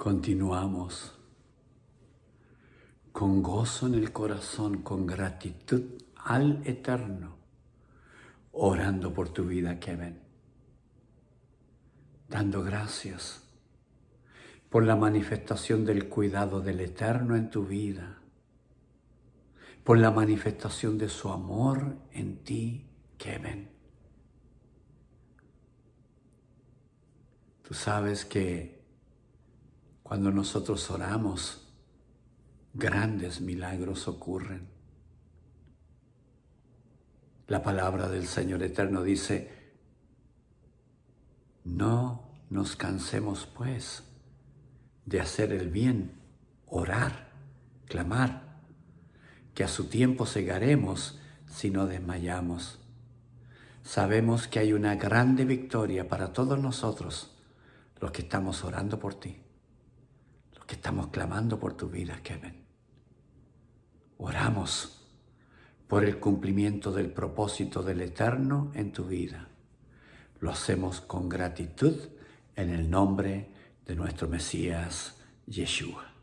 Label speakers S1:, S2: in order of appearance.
S1: Continuamos con gozo en el corazón, con gratitud al Eterno, orando por tu vida, Kevin, dando gracias por la manifestación del cuidado del Eterno en tu vida, por la manifestación de su amor en ti, Kevin. Tú sabes que cuando nosotros oramos, grandes milagros ocurren. La palabra del Señor Eterno dice, no nos cansemos pues de hacer el bien, orar, clamar, que a su tiempo cegaremos si no desmayamos. Sabemos que hay una grande victoria para todos nosotros, los que estamos orando por ti que estamos clamando por tu vida, Kevin. Oramos por el cumplimiento del propósito del Eterno en tu vida. Lo hacemos con gratitud en el nombre de nuestro Mesías, Yeshua.